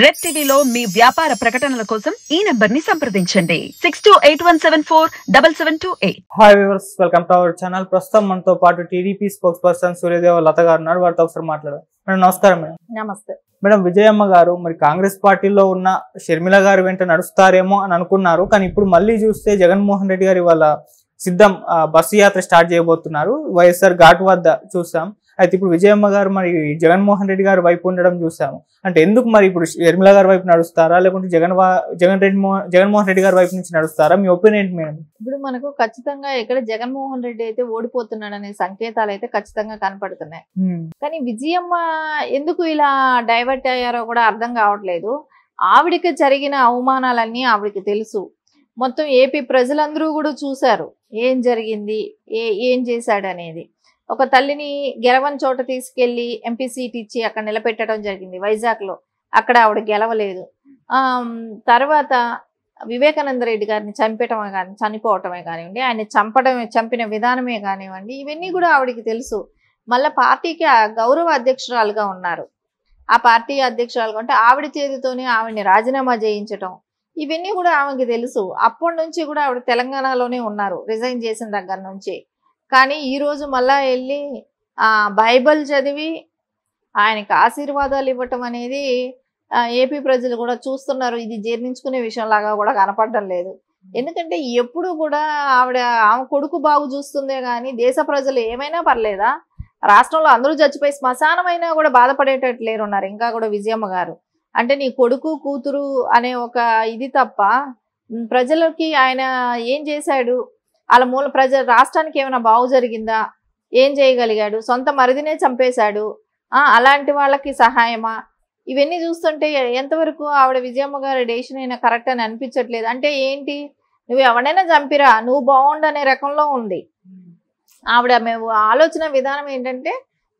red టీవీలో మీ వ్యాపార ప్రకటనల కోసం ఈ నెంబర్ ని సంప్రదించండి six two eight one seven four double seven two eight hi viewers welcome to our channel ప్రస్తుతం మనతో పాటు TDP spokesperson Suryadeva Latha garu ఉన్నారు వారితో ఒకసారి మాట్లాడారు మేడం నమస్కారం మేడం నమస్తే మేడం విజయమ్మ గారు మరి కాంగ్రెస్ పార్టీలో ఉన్న షర్మిల గారు వెంట నడుస్తారేమో అని అనుకున్నారు కానీ ఇప్పుడు మళ్ళీ చూస్తే జగన్మోహన్ రెడ్డి గారు ఇవాళ సిద్ధం బస్సు యాత్ర స్టార్ట్ చేయబోతున్నారు వైఎస్ఆర్ ఘాట్ వద్ద చూసాం అయితే ఇప్పుడు విజయమ్మ గారు మరి జగన్మోహన్ రెడ్డి గారు వైపు ఉండడం చూసాము అంటే ఎందుకు మరి ఇప్పుడు నిర్మలా గారి వైపు నడుస్తారా లేకుంటే జగన్ జగన్ రెడ్డి జగన్మోహన్ రెడ్డి గారి వైపు నుంచి నడుస్తారా మీ ఒపీనియన్ మేము ఇప్పుడు మనకు ఖచ్చితంగా ఇక్కడ జగన్మోహన్ రెడ్డి అయితే ఓడిపోతున్నాడు అనే సంకేతాలు అయితే ఖచ్చితంగా కనపడుతున్నాయి కానీ విజయమ్మ ఎందుకు ఇలా డైవర్ట్ అయ్యారో కూడా అర్థం కావట్లేదు ఆవిడకి జరిగిన అవమానాలన్నీ ఆవిడకి తెలుసు మొత్తం ఏపీ ప్రజలందరూ కూడా చూశారు ఏం జరిగింది ఏ ఏం చేశాడనేది ఒక తల్లిని గెలవని చోట తీసుకెళ్లి ఎంపీ సీట్ ఇచ్చి అక్కడ నిలబెట్టడం జరిగింది వైజాగ్ లో అక్కడ ఆవిడ గెలవలేదు తర్వాత వివేకానంద రెడ్డి గారిని చంపటమే కానీ చనిపోవటమే కానివ్వండి ఆయన చంపడమే చంపిన విధానమే కానివ్వండి ఇవన్నీ కూడా ఆవిడకి తెలుసు మళ్ళీ పార్టీకి గౌరవ అధ్యక్షురాలుగా ఉన్నారు ఆ పార్టీ అధ్యక్షురాలుగా అంటే ఆవిడ చేతితోనే ఆవిడని రాజీనామా చేయించటం ఇవన్నీ కూడా ఆమెకి తెలుసు అప్పటి నుంచి కూడా ఆవిడ తెలంగాణలోనే ఉన్నారు రిజైన్ చేసిన దగ్గర నుంచి కానీ ఈరోజు మళ్ళా వెళ్ళి బైబల్ చదివి ఆయనకు ఆశీర్వాదాలు ఇవ్వటం అనేది ఏపీ ప్రజలు కూడా చూస్తున్నారు ఇది జీర్ణించుకునే విషయంలాగా కూడా కనపడడం లేదు ఎందుకంటే ఎప్పుడు కూడా ఆవిడ ఆమె కొడుకు బాగు చూస్తుందే కానీ దేశ ప్రజలు ఏమైనా పర్లేదా రాష్ట్రంలో అందరూ చచ్చిపోయి శ్మశానమైనా కూడా బాధపడేటట్లు లేరున్నారు ఇంకా కూడా విజయమ్మ గారు అంటే నీ కొడుకు కూతురు అనే ఒక ఇది తప్ప ప్రజలకి ఆయన ఏం చేశాడు వాళ్ళ మూల ప్రజ రాష్ట్రానికి ఏమైనా బాగు జరిగిందా ఏం చేయగలిగాడు సొంత మరిదినే చంపేశాడు అలాంటి వాళ్ళకి సహాయమా ఇవన్నీ చూస్తుంటే ఎంతవరకు ఆవిడ విజయమ్మ గారి డేషన్ అయినా కరెక్ట్ అని అనిపించట్లేదు అంటే ఏంటి నువ్వు ఎవడైనా చంపిరా నువ్వు బాగుండు అనే రకంలో ఉంది ఆవిడ మేము ఆలోచన విధానం ఏంటంటే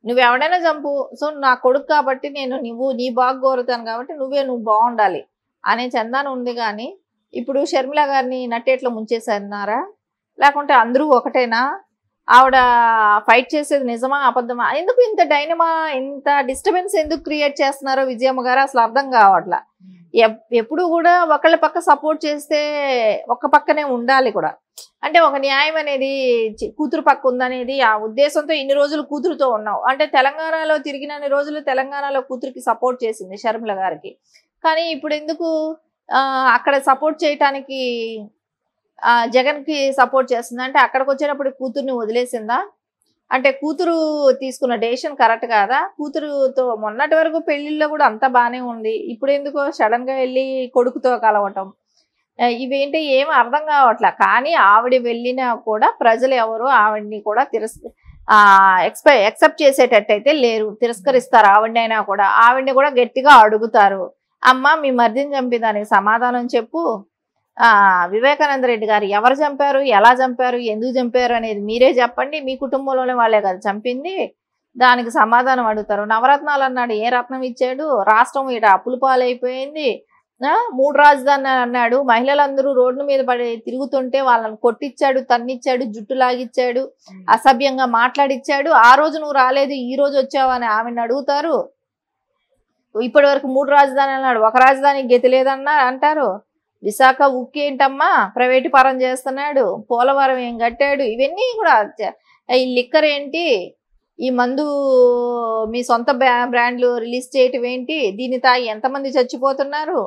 నువ్వు ఎవడైనా చంపు సో నా కొడుకు కాబట్టి నేను నువ్వు నీ బాగా కోరుతాను కాబట్టి నువ్వే నువ్వు బాగుండాలి అనే చందాన ఉంది కానీ ఇప్పుడు షర్మిల గారిని నట్టేట్లో ముంచేసన్నారా లేకుంటే అందరూ ఒకటేనా ఆవిడ ఫైట్ చేసేది నిజమా అబద్ధమా ఎందుకు ఇంత డైనమా ఇంత డిస్టర్బెన్స్ ఎందుకు క్రియేట్ చేస్తున్నారో విజయమ్మ గారు అసలు అర్థం కావట్ల ఎప్పుడు కూడా ఒకళ్ళ పక్క సపోర్ట్ చేస్తే ఒక పక్కనే ఉండాలి కూడా అంటే ఒక న్యాయం అనేది కూతురు పక్క ఉందనేది ఆ ఉద్దేశంతో ఇన్ని రోజులు కూతురుతో ఉన్నావు అంటే తెలంగాణలో తిరిగినన్ని రోజులు తెలంగాణలో కూతురికి సపోర్ట్ చేసింది షర్మిల గారికి కానీ ఇప్పుడు ఎందుకు అక్కడ సపోర్ట్ చేయటానికి జగన్ కి సపోర్ట్ చేస్తుందా అంటే అక్కడికి వచ్చేటప్పుడు కూతుర్ని వదిలేసిందా అంటే కూతురు తీసుకున్న డెసిషన్ కరెక్ట్ కాదా కూతురుతో మొన్నటి వరకు పెళ్లిళ్ళు కూడా అంతా బాగానే ఉంది ఇప్పుడు ఎందుకో సడన్ గా వెళ్ళి కొడుకుతో కలవటం ఇవేంటి ఏం అర్థం కావట్లే కానీ ఆవిడ వెళ్ళినా కూడా ప్రజలు ఎవరు ఆవిడ్ని కూడా తిరస్ ఎక్స్పె ఎక్సెప్ట్ చేసేటట్టయితే లేరు తిరస్కరిస్తారు ఆవిడైనా కూడా ఆవిడ్ని కూడా గట్టిగా అడుగుతారు అమ్మ మీ మర్దిని చంపి దానికి సమాధానం చెప్పు వివేకానంద రెడ్డి గారు ఎవరు చంపారు ఎలా చంపారు ఎందుకు చంపారు అనేది మీరే చెప్పండి మీ కుటుంబంలోనే వాళ్ళే కదా చంపింది దానికి సమాధానం అడుగుతారు నవరత్నాలు అన్నాడు ఏ రత్నం ఇచ్చాడు రాష్ట్రం ఇట అప్పులు పాలైపోయింది మూడు రాజధాని అన్నాడు మహిళలందరూ రోడ్డు మీద పడి తిరుగుతుంటే వాళ్ళని కొట్టించాడు తన్నిచ్చాడు జుట్టు లాగిచ్చాడు అసభ్యంగా మాట్లాడిచ్చాడు ఆ రోజు నువ్వు రాలేదు ఈ రోజు వచ్చావు అని ఆమెను అడుగుతారు ఇప్పటి వరకు మూడు రాజధాని అన్నాడు ఒక రాజధానికి గతి లేదన్నా అంటారు విశాఖ ఏంటమ్మా ప్రైవేటు పరం చేస్తున్నాడు పోలవరం ఏం కట్టాడు ఇవన్నీ కూడా ఈ లిక్కర్ ఏంటి ఈ మందు మీ సొంత బ్రా బ్రాండ్లు రిలీజ్ చేయటం ఏంటి దీన్ని తాగి ఎంతమంది చచ్చిపోతున్నారు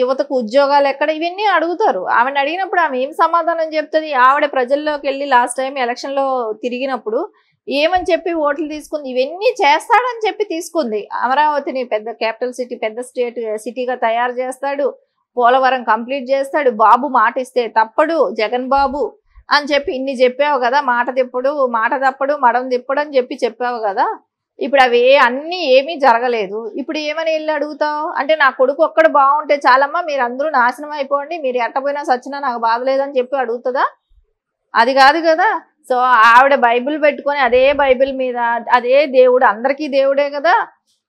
యువతకు ఉద్యోగాలు ఎక్కడ ఇవన్నీ అడుగుతారు ఆమెను అడిగినప్పుడు ఆమె ఏం సమాధానం చెప్తుంది ఆవిడ ప్రజల్లోకి వెళ్ళి లాస్ట్ టైం ఎలక్షన్లో తిరిగినప్పుడు ఏమని చెప్పి ఓట్లు తీసుకుంది ఇవన్నీ చేస్తాడని చెప్పి తీసుకుంది అమరావతిని పెద్ద క్యాపిటల్ సిటీ పెద్ద స్టేట్ సిటీగా తయారు చేస్తాడు పోలవరం కంప్లీట్ చేస్తాడు బాబు మాట ఇస్తే తప్పడు జగన్ బాబు అని చెప్పి ఇన్ని చెప్పావు కదా మాట తిప్పుడు మాట తప్పడు మడం తిప్పడు అని చెప్పి చెప్పావు కదా ఇప్పుడు అవి అన్నీ ఏమీ జరగలేదు ఇప్పుడు ఏమని వెళ్ళి అడుగుతావు అంటే నా కొడుకు ఒక్కడు బాగుంటే చాలమ్మా మీరు అందరూ నాశనం అయిపోండి మీరు ఎట్టపోయినా సచ్చినా నాకు బాధలేదని చెప్పి అడుగుతుందా అది కాదు కదా సో ఆవిడ బైబిల్ పెట్టుకొని అదే బైబిల్ మీద అదే దేవుడు అందరికీ దేవుడే కదా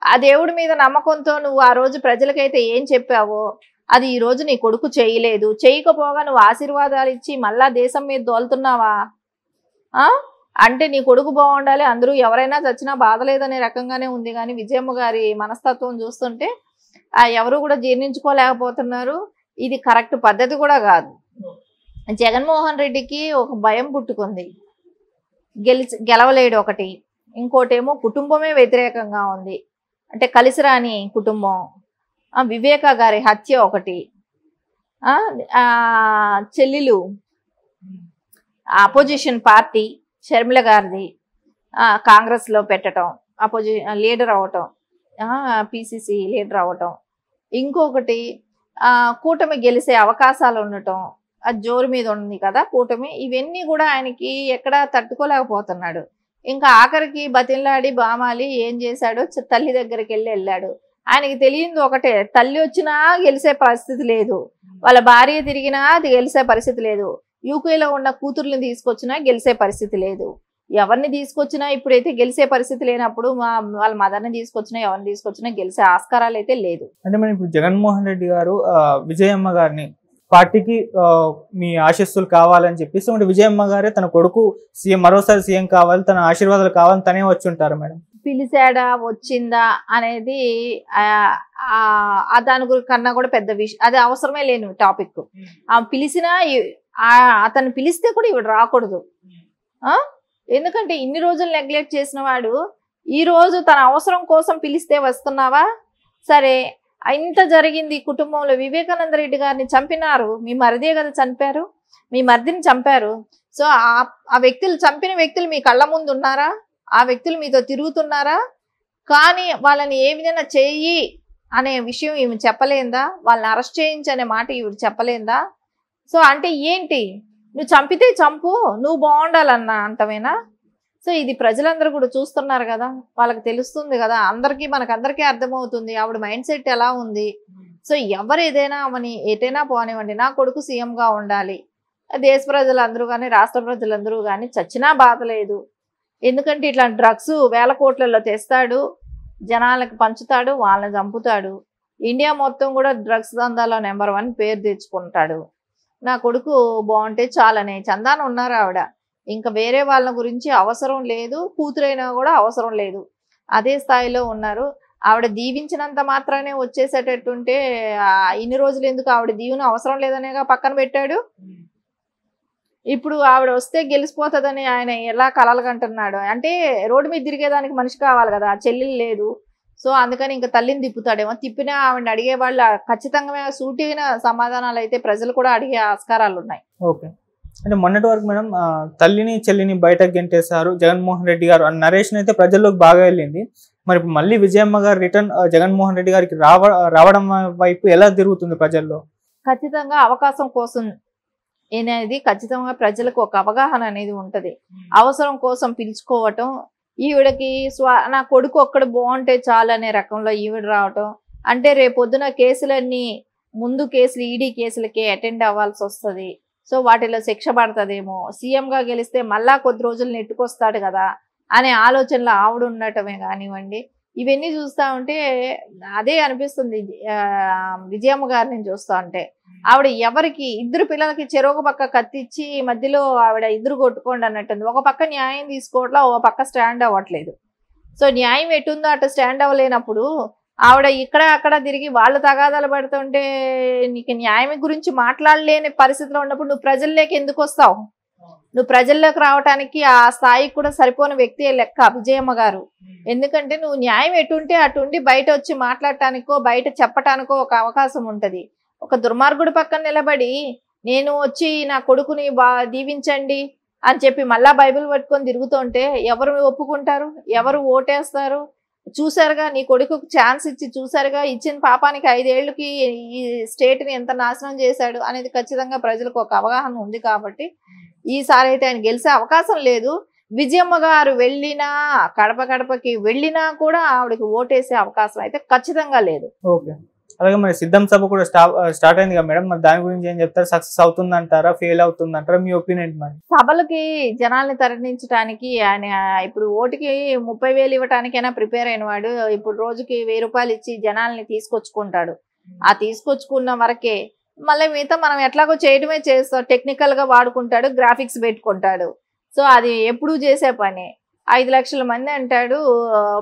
ఆ దేవుడి మీద నమ్మకంతో నువ్వు ఆ రోజు ప్రజలకైతే ఏం చెప్పావో అది ఈ రోజు నీ కొడుకు చేయలేదు చేయకపోగా నువ్వు ఆశీర్వాదాలు ఇచ్చి మళ్ళా దేశం మీద దోలుతున్నావా అంటే నీ కొడుకు బాగుండాలి అందరూ ఎవరైనా చచ్చినా బాధలేదనే రకంగానే ఉంది కానీ విజయమ్మ గారి మనస్తత్వం చూస్తుంటే ఎవరు కూడా జీర్ణించుకోలేకపోతున్నారు ఇది కరెక్ట్ పద్ధతి కూడా కాదు జగన్మోహన్ రెడ్డికి ఒక భయం పుట్టుకుంది గెలిచి గెలవలేడు ఒకటి ఇంకోటేమో కుటుంబమే వ్యతిరేకంగా ఉంది అంటే కలిసిరాని కుటుంబం వివేక గారి హత్య ఒకటి చెల్లెలు అపోజిషన్ పార్టీ షర్మిల గారిది కాంగ్రెస్లో పెట్టడం అపోజి లీడర్ అవటం పిసిసి లీడర్ అవటం ఇంకొకటి కూటమి గెలిసే అవకాశాలు ఉండటం జోరు మీద ఉంది కదా కూటమి ఇవన్నీ కూడా ఆయనకి ఎక్కడ తట్టుకోలేకపోతున్నాడు ఇంకా ఆఖరికి బతిలాడి బామాలి ఏం చేశాడో తల్లి దగ్గరికి వెళ్ళి వెళ్ళాడు ఆయనకి తెలియదు ఒకటే తల్లి వచ్చినా గెలిసే పరిస్థితి లేదు వాళ్ళ భార్య తిరిగినా అది గెలిసే పరిస్థితి లేదు యూకేలో ఉన్న కూతుర్ని తీసుకొచ్చినా గెలిసే పరిస్థితి లేదు ఎవరిని తీసుకొచ్చినా ఇప్పుడైతే గెలిసే పరిస్థితి లేనప్పుడు మా వాళ్ళ మదర్ని తీసుకొచ్చినా ఎవరిని తీసుకొచ్చినా గెలిసే ఆస్కారాలు అయితే లేదు అంటే మనం ఇప్పుడు జగన్మోహన్ రెడ్డి గారు విజయమ్మ గారిని పార్టీకి మీ ఆశస్సులు కావాలని చెప్పేసి ఉంటే విజయమ్మ గారే తన కొడుకు సీఎం మరోసారి సీఎం కావాలి తన ఆశీర్వాదాలు కావాలని తనే వచ్చి ఉంటారు మేడం పిలిచాడా వచ్చిందా అనేది దాని కన్నా కూడా పెద్ద విషయం అది అవసరమే లేను టాపిక్ పిలిచినా అతను పిలిస్తే కూడా ఇవి రాకూడదు ఎందుకంటే ఇన్ని రోజులు నెగ్లెక్ట్ చేసిన వాడు ఈ రోజు తన అవసరం కోసం పిలిస్తే వస్తున్నావా సరే ఇంత జరిగింది కుటుంబంలో వివేకానంద రెడ్డి గారిని చంపినారు మీ మరిదే కదా చంపారు మీ మరిదిని చంపారు సో ఆ వ్యక్తులు చంపిన వ్యక్తులు మీ కళ్ళ ముందు ఉన్నారా ఆ వ్యక్తులు మీతో తిరుగుతున్నారా కానీ వాళ్ళని ఏ విధంగా చేయి అనే విషయం ఈమె చెప్పలేందా వాళ్ళని అరెస్ట్ చేయించు అనే మాట ఈవిడ చెప్పలేందా సో అంటే ఏంటి నువ్వు చంపితే చంపు నువ్వు బాగుండాలన్నా అంటవేనా సో ఇది ప్రజలందరూ కూడా చూస్తున్నారు కదా వాళ్ళకి తెలుస్తుంది కదా అందరికీ మనకందరికీ అర్థమవుతుంది ఆవిడ మైండ్ సెట్ ఎలా ఉంది సో ఎవరు ఏదైనా అవని ఎటైనా పోనివ్వండి నా కొడుకు సీఎంగా ఉండాలి దేశ ప్రజలందరూ కానీ రాష్ట్ర ప్రజలందరూ కానీ చచ్చినా బాధ లేదు ఎందుకంటే ఇట్లాంటి డ్రగ్స్ వేల కోట్లలో తెస్తాడు జనాలకు పంచుతాడు వాళ్ళని చంపుతాడు ఇండియా మొత్తం కూడా డ్రగ్స్ దందాలో నెంబర్ వన్ పేరు తెచ్చుకుంటాడు నా కొడుకు బాగుంటే చాలనే చందాన ఉన్నారు ఆవిడ ఇంకా వేరే వాళ్ళ గురించి అవసరం లేదు కూతురైనా కూడా అవసరం లేదు అదే స్థాయిలో ఉన్నారు ఆవిడ దీవించినంత మాత్రమే వచ్చేసేటట్టుంటే ఇన్ని రోజులు ఎందుకు ఆవిడ దీవును అవసరం లేదనేగా పక్కన పెట్టాడు ఇప్పుడు ఆవిడ వస్తే గెలిచిపోతుందని ఆయన ఎలా కలలుగంటున్నాడు అంటే రోడ్డు మీద తిరిగేదానికి మనిషి కావాలి కదా చెల్లెలు లేదు సో అందుకని ఇంకా తల్లిని తిప్పుతాడేమో తిప్పినా ఆవిడ అడిగే వాళ్ళు ఖచ్చితంగా సూటిగిన సమాధానాలు అయితే ప్రజలు కూడా అడిగే ఆస్కారాలు ఉన్నాయి ఓకే అంటే మొన్నటి వరకు మేడం తల్లిని చెల్లిని బయటకు గెంటేశారు జగన్మోహన్ రెడ్డి గారు అన్న నరేషన్ అయితే ప్రజల్లోకి బాగా వెళ్ళింది మరి మళ్ళీ విజయమ్మ గారు రిటర్న్ జగన్మోహన్ రెడ్డి గారికి రావ రావడం వైపు ఎలా తిరుగుతుంది ప్రజల్లో ఖచ్చితంగా అవకాశం కోసం అనేది ఖచ్చితంగా ప్రజలకు ఒక అవగాహన అనేది ఉంటది అవసరం కోసం పిలుచుకోవటం ఈవిడకి స్వా నా కొడుకు ఒక్కడు బాగుంటే చాలు అనే రకంలో ఈవిడ రావటం అంటే రేపొద్దున కేసులన్నీ ముందు కేసులు ఈడీ కేసులకే అటెండ్ అవ్వాల్సి వస్తుంది సో వాటిలో శిక్ష పడుతుందేమో సీఎంగా గెలిస్తే మళ్ళా కొద్ది రోజులు నెట్టుకొస్తాడు కదా అనే ఆలోచనలో ఆవిడ ఉండటమే కానివ్వండి ఇవన్నీ చూస్తూ ఉంటే అదే అనిపిస్తుంది విజయమ్మ గారిని చూస్తూ ఉంటే ఆవిడ ఎవరికి ఇద్దరు పిల్లలకి చెరువు పక్క కత్తిచ్చి మధ్యలో ఆవిడ ఇద్దరు కొట్టుకోండి అన్నట్టుంది ఒక పక్క న్యాయం తీసుకోవట్లో ఒక పక్క స్టాండ్ అవ్వట్లేదు సో న్యాయం ఎటుందో అటు స్టాండ్ అవ్వలేనప్పుడు ఆవిడ ఇక్కడ అక్కడ తిరిగి వాళ్ళు తగాదాలు పడుతుంటే నీకు న్యాయం గురించి మాట్లాడలేని పరిస్థితిలో ఉన్నప్పుడు నువ్వు ప్రజల్లోకి ఎందుకు వస్తావు నువ్వు ప్రజల్లోకి రావటానికి ఆ స్థాయికి కూడా సరిపోని వ్యక్తి లెక్క విజయమ్మ గారు ఎందుకంటే నువ్వు న్యాయం ఎటుంటే అటుండి బయట వచ్చి మాట్లాడటానికో బయట చెప్పటానికో ఒక అవకాశం ఉంటుంది ఒక దుర్మార్గుడు పక్కన నిలబడి నేను వచ్చి నా కొడుకుని దీవించండి అని చెప్పి మళ్ళా బైబిల్ పట్టుకొని తిరుగుతుంటే ఎవరు ఒప్పుకుంటారు ఎవరు ఓటేస్తారు చూసారుగా నీ కొడుకు ఛాన్స్ ఇచ్చి చూసారుగా ఇచ్చిన పాపానికి ఐదేళ్లకి ఈ స్టేట్ని ఎంత నాశనం చేశాడు అనేది ఖచ్చితంగా ప్రజలకు ఒక అవగాహన ఉంది కాబట్టి ఈసారి అయితే ఆయన గెలిచే అవకాశం లేదు విజయమ్మ గారు వెళ్ళినా కడప కడపకి వెళ్ళినా కూడా ఆవిడకి ఓటేసే అవకాశం అయితే ఖచ్చితంగా లేదు అలాగే మరి సిద్ధం సభ కూడా స్టార్ట్ అయింది కదా మేడం మరి దాని గురించి ఏం చెప్తారు సక్సెస్ అవుతుందంటారా ఫెయిల్ అవుతుందంటారా మీ ఒపీనియన్ మరి సభలకి జనాల్ని తరలించడానికి ఆయన ఇప్పుడు ఓటుకి ముప్పై వేలు ఇవ్వటానికైనా ప్రిపేర్ అయినవాడు ఇప్పుడు రోజుకి వెయ్యి రూపాయలు ఇచ్చి జనాల్ని తీసుకొచ్చుకుంటాడు ఆ తీసుకొచ్చుకున్న వరకే మళ్ళీ మిగతా మనం ఎట్లాగో చేయడమే చేస్తాం గా వాడుకుంటాడు గ్రాఫిక్స్ పెట్టుకుంటాడు సో అది ఎప్పుడు చేసే పని ఐదు లక్షల మంది అంటాడు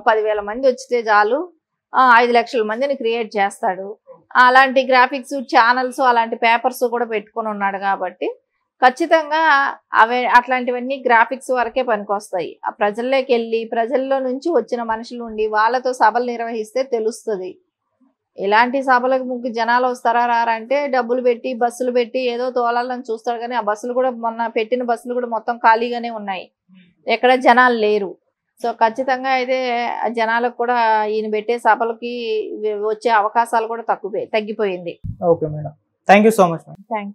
పదివేల మంది వచ్చితే చాలు ఐదు లక్షల మందిని క్రియేట్ చేస్తాడు అలాంటి గ్రాఫిక్స్ ఛానల్స్ అలాంటి పేపర్స్ కూడా పెట్టుకుని ఉన్నాడు కాబట్టి ఖచ్చితంగా అవే అట్లాంటివన్నీ గ్రాఫిక్స్ వరకే పనికొస్తాయి ఆ ప్రజల్లోకి వెళ్ళి ప్రజల్లో నుంచి వచ్చిన మనుషులు ఉండి వాళ్ళతో సభలు నిర్వహిస్తే తెలుస్తుంది ఎలాంటి సభలకు ముగ్గురు జనాలు వస్తారా రారంటే డబ్బులు పెట్టి బస్సులు పెట్టి ఏదో తోలాలని చూస్తారు కానీ ఆ బస్సులు కూడా మొన్న పెట్టిన బస్సులు కూడా మొత్తం ఖాళీగానే ఉన్నాయి ఎక్కడ జనాలు లేరు సో ఖచ్చితంగా అయితే జనాలకు కూడా ఈయన పెట్టే సభలకి వచ్చే అవకాశాలు కూడా తక్కువ తగ్గిపోయింది okay madam thank so much thank